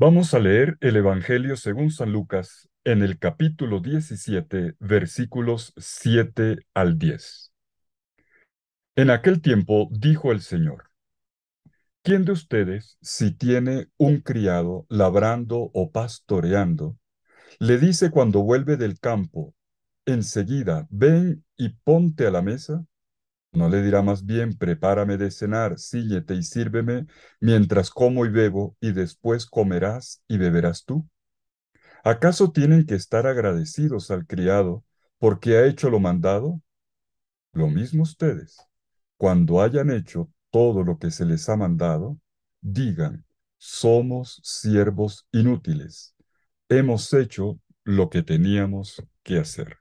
Vamos a leer el Evangelio según San Lucas en el capítulo 17, versículos 7 al 10. En aquel tiempo dijo el Señor, ¿quién de ustedes, si tiene un criado labrando o pastoreando, le dice cuando vuelve del campo, enseguida ven y ponte a la mesa? No le dirá más bien, prepárame de cenar, síllete y sírveme, mientras como y bebo, y después comerás y beberás tú. ¿Acaso tienen que estar agradecidos al criado porque ha hecho lo mandado? Lo mismo ustedes, cuando hayan hecho todo lo que se les ha mandado, digan, somos siervos inútiles, hemos hecho lo que teníamos que hacer.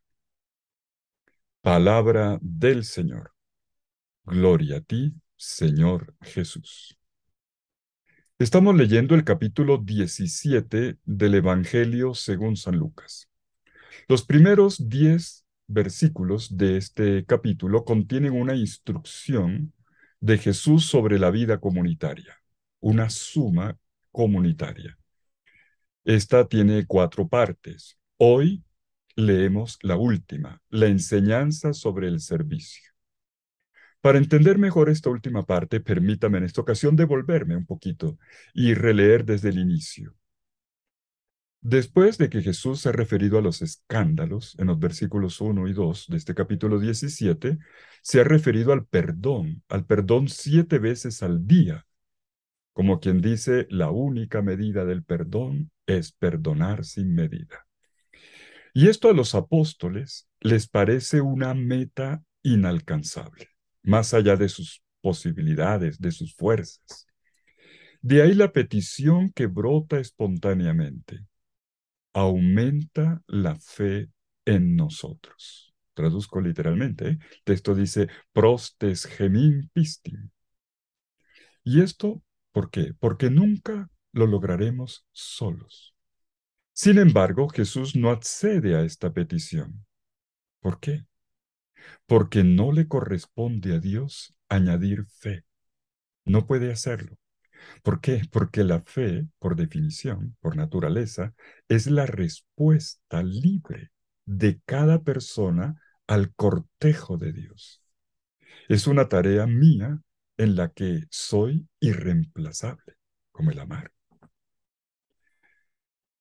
Palabra del Señor. Gloria a ti, Señor Jesús. Estamos leyendo el capítulo 17 del Evangelio según San Lucas. Los primeros 10 versículos de este capítulo contienen una instrucción de Jesús sobre la vida comunitaria, una suma comunitaria. Esta tiene cuatro partes. Hoy leemos la última, la enseñanza sobre el servicio. Para entender mejor esta última parte, permítame en esta ocasión devolverme un poquito y releer desde el inicio. Después de que Jesús se ha referido a los escándalos en los versículos 1 y 2 de este capítulo 17, se ha referido al perdón, al perdón siete veces al día, como quien dice, la única medida del perdón es perdonar sin medida. Y esto a los apóstoles les parece una meta inalcanzable más allá de sus posibilidades, de sus fuerzas. De ahí la petición que brota espontáneamente. Aumenta la fe en nosotros. Traduzco literalmente. ¿eh? El texto dice, prostes gemin pistim. Y esto, ¿por qué? Porque nunca lo lograremos solos. Sin embargo, Jesús no accede a esta petición. ¿Por qué? porque no le corresponde a Dios añadir fe. No puede hacerlo. ¿Por qué? Porque la fe, por definición, por naturaleza, es la respuesta libre de cada persona al cortejo de Dios. Es una tarea mía en la que soy irreemplazable, como el amar.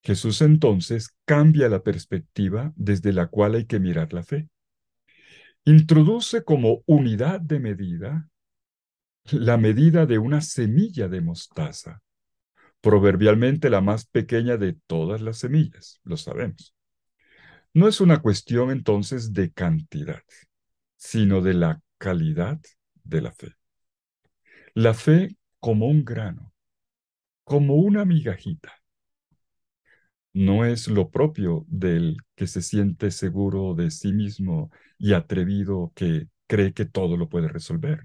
Jesús entonces cambia la perspectiva desde la cual hay que mirar la fe introduce como unidad de medida la medida de una semilla de mostaza, proverbialmente la más pequeña de todas las semillas, lo sabemos. No es una cuestión entonces de cantidad, sino de la calidad de la fe. La fe como un grano, como una migajita, no es lo propio del que se siente seguro de sí mismo y atrevido que cree que todo lo puede resolver,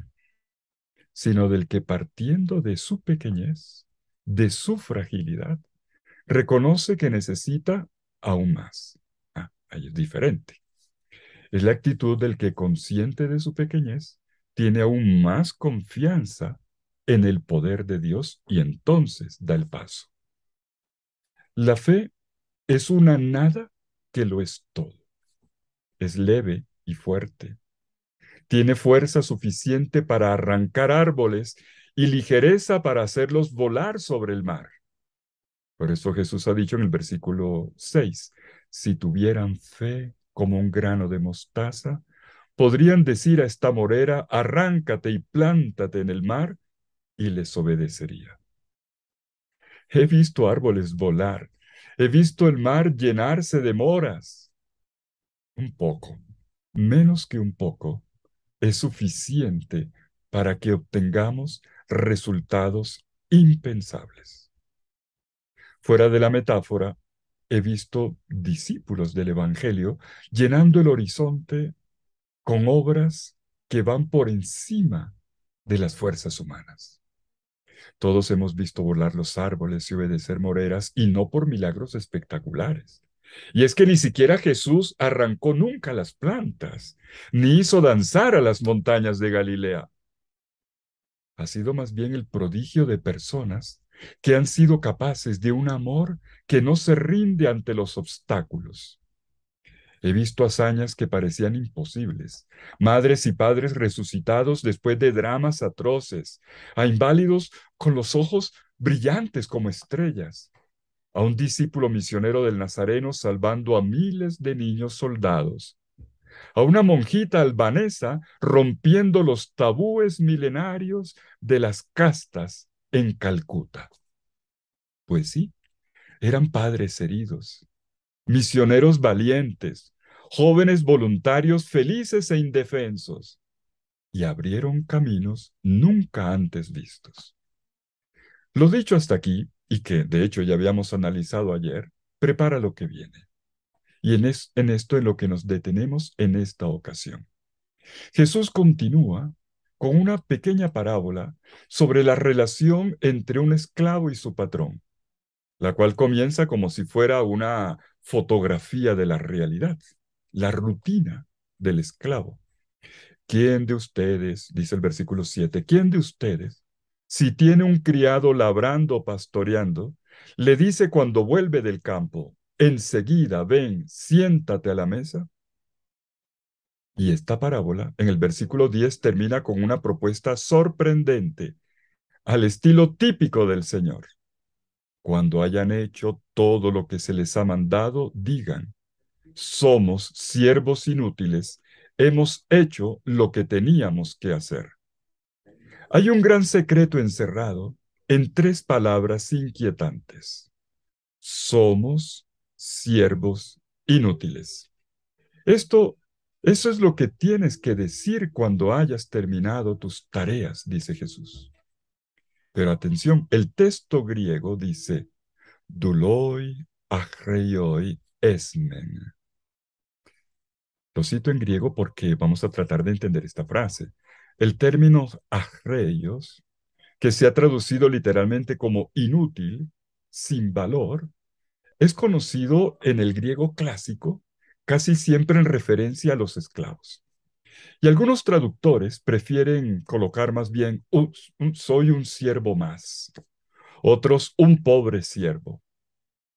sino del que partiendo de su pequeñez, de su fragilidad, reconoce que necesita aún más. Ah, ahí es diferente. Es la actitud del que consciente de su pequeñez tiene aún más confianza en el poder de Dios y entonces da el paso. La fe es una nada que lo es todo. Es leve y fuerte. Tiene fuerza suficiente para arrancar árboles y ligereza para hacerlos volar sobre el mar. Por eso Jesús ha dicho en el versículo 6, si tuvieran fe como un grano de mostaza, podrían decir a esta morera, arráncate y plántate en el mar, y les obedecería. He visto árboles volar He visto el mar llenarse de moras. Un poco, menos que un poco, es suficiente para que obtengamos resultados impensables. Fuera de la metáfora, he visto discípulos del Evangelio llenando el horizonte con obras que van por encima de las fuerzas humanas. Todos hemos visto volar los árboles y obedecer moreras, y no por milagros espectaculares. Y es que ni siquiera Jesús arrancó nunca las plantas, ni hizo danzar a las montañas de Galilea. Ha sido más bien el prodigio de personas que han sido capaces de un amor que no se rinde ante los obstáculos, He visto hazañas que parecían imposibles, madres y padres resucitados después de dramas atroces, a inválidos con los ojos brillantes como estrellas, a un discípulo misionero del Nazareno salvando a miles de niños soldados, a una monjita albanesa rompiendo los tabúes milenarios de las castas en Calcuta. Pues sí, eran padres heridos, misioneros valientes, jóvenes voluntarios felices e indefensos, y abrieron caminos nunca antes vistos. Lo dicho hasta aquí, y que de hecho ya habíamos analizado ayer, prepara lo que viene. Y en, en esto es lo que nos detenemos en esta ocasión. Jesús continúa con una pequeña parábola sobre la relación entre un esclavo y su patrón, la cual comienza como si fuera una fotografía de la realidad, la rutina del esclavo. ¿Quién de ustedes, dice el versículo 7, quién de ustedes, si tiene un criado labrando o pastoreando, le dice cuando vuelve del campo, enseguida ven, siéntate a la mesa? Y esta parábola, en el versículo 10, termina con una propuesta sorprendente, al estilo típico del Señor. Cuando hayan hecho todo lo que se les ha mandado, digan, somos siervos inútiles, hemos hecho lo que teníamos que hacer. Hay un gran secreto encerrado en tres palabras inquietantes. Somos siervos inútiles. Esto, eso es lo que tienes que decir cuando hayas terminado tus tareas, dice Jesús. Pero atención, el texto griego dice, duloi agreioi esmen. Lo cito en griego porque vamos a tratar de entender esta frase. El término agreios, que se ha traducido literalmente como inútil, sin valor, es conocido en el griego clásico casi siempre en referencia a los esclavos. Y algunos traductores prefieren colocar más bien soy un siervo más, otros un pobre siervo,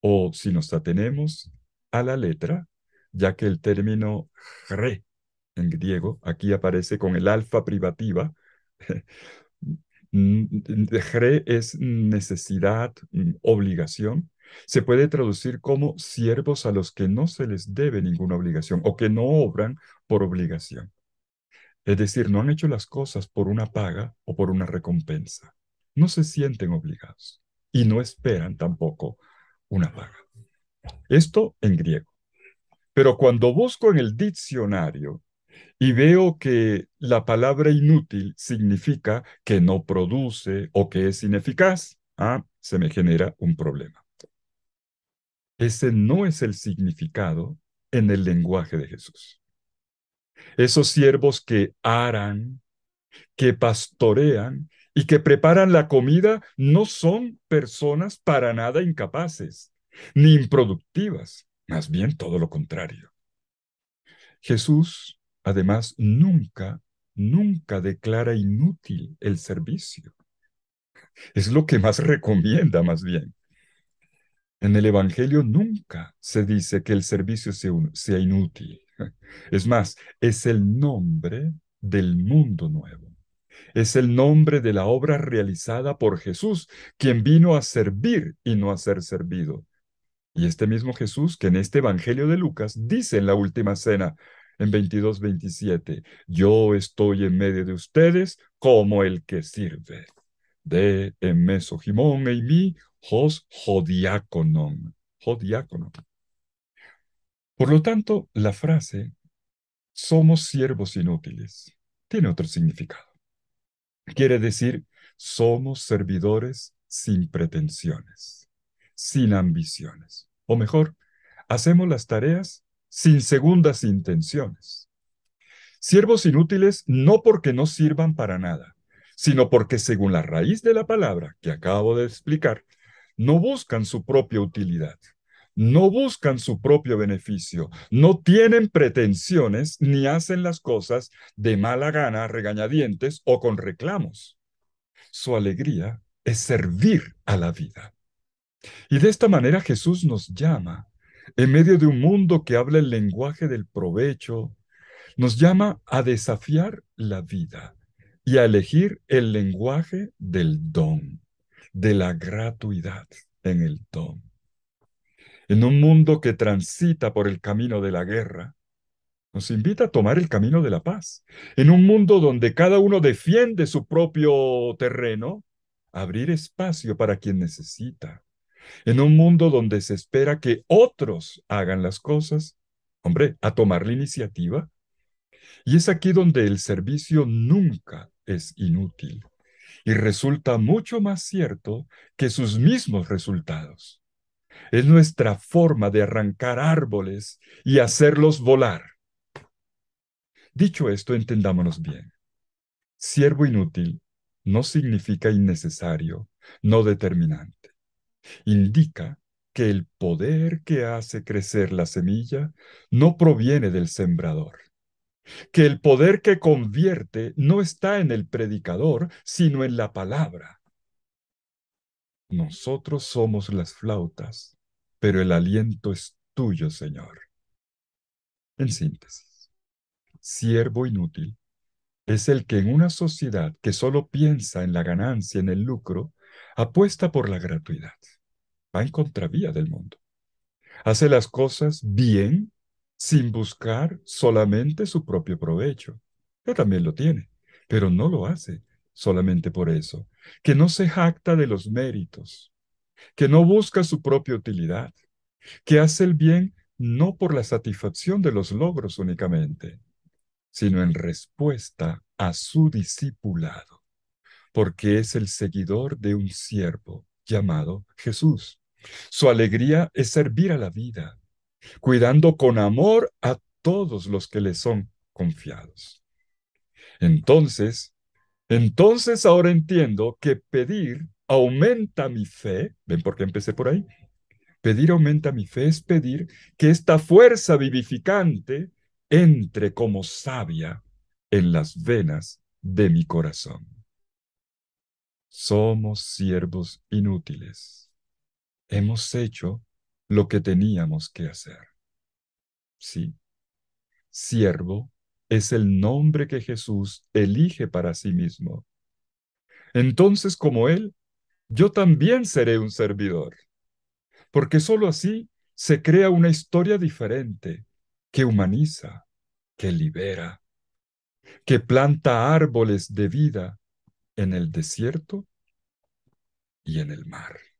o si nos atenemos a la letra, ya que el término re en griego aquí aparece con el alfa privativa, re es necesidad, obligación, se puede traducir como siervos a los que no se les debe ninguna obligación o que no obran por obligación. Es decir, no han hecho las cosas por una paga o por una recompensa. No se sienten obligados y no esperan tampoco una paga. Esto en griego. Pero cuando busco en el diccionario y veo que la palabra inútil significa que no produce o que es ineficaz, ah, se me genera un problema. Ese no es el significado en el lenguaje de Jesús. Esos siervos que aran, que pastorean y que preparan la comida no son personas para nada incapaces ni improductivas, más bien todo lo contrario. Jesús, además, nunca, nunca declara inútil el servicio. Es lo que más recomienda, más bien. En el Evangelio nunca se dice que el servicio sea, inútil. Es más, es el nombre del mundo nuevo. Es el nombre de la obra realizada por Jesús, quien vino a servir y no a ser servido. Y este mismo Jesús que en este Evangelio de Lucas dice en la última cena, en 22-27, yo estoy en medio de ustedes como el que sirve. De en jimón e mí hos Por lo tanto, la frase somos siervos inútiles tiene otro significado. Quiere decir somos servidores sin pretensiones, sin ambiciones, o mejor, hacemos las tareas sin segundas intenciones. Siervos inútiles no porque no sirvan para nada, sino porque según la raíz de la palabra que acabo de explicar, no buscan su propia utilidad, no buscan su propio beneficio, no tienen pretensiones ni hacen las cosas de mala gana, regañadientes o con reclamos. Su alegría es servir a la vida. Y de esta manera Jesús nos llama, en medio de un mundo que habla el lenguaje del provecho, nos llama a desafiar la vida y a elegir el lenguaje del don de la gratuidad en el don. En un mundo que transita por el camino de la guerra, nos invita a tomar el camino de la paz. En un mundo donde cada uno defiende su propio terreno, abrir espacio para quien necesita. En un mundo donde se espera que otros hagan las cosas, hombre, a tomar la iniciativa. Y es aquí donde el servicio nunca es inútil y resulta mucho más cierto que sus mismos resultados. Es nuestra forma de arrancar árboles y hacerlos volar. Dicho esto, entendámonos bien. Siervo inútil no significa innecesario, no determinante. Indica que el poder que hace crecer la semilla no proviene del sembrador que el poder que convierte no está en el predicador, sino en la palabra. Nosotros somos las flautas, pero el aliento es tuyo, Señor. En síntesis, siervo inútil es el que en una sociedad que solo piensa en la ganancia, en el lucro, apuesta por la gratuidad. Va en contravía del mundo. Hace las cosas bien sin buscar solamente su propio provecho, Él también lo tiene, pero no lo hace solamente por eso, que no se jacta de los méritos, que no busca su propia utilidad, que hace el bien no por la satisfacción de los logros únicamente, sino en respuesta a su discipulado, porque es el seguidor de un siervo llamado Jesús. Su alegría es servir a la vida, cuidando con amor a todos los que le son confiados. Entonces, entonces ahora entiendo que pedir aumenta mi fe. ¿Ven por qué empecé por ahí? Pedir aumenta mi fe es pedir que esta fuerza vivificante entre como sabia en las venas de mi corazón. Somos siervos inútiles. Hemos hecho lo que teníamos que hacer. Sí, siervo es el nombre que Jesús elige para sí mismo. Entonces, como Él, yo también seré un servidor, porque sólo así se crea una historia diferente que humaniza, que libera, que planta árboles de vida en el desierto y en el mar.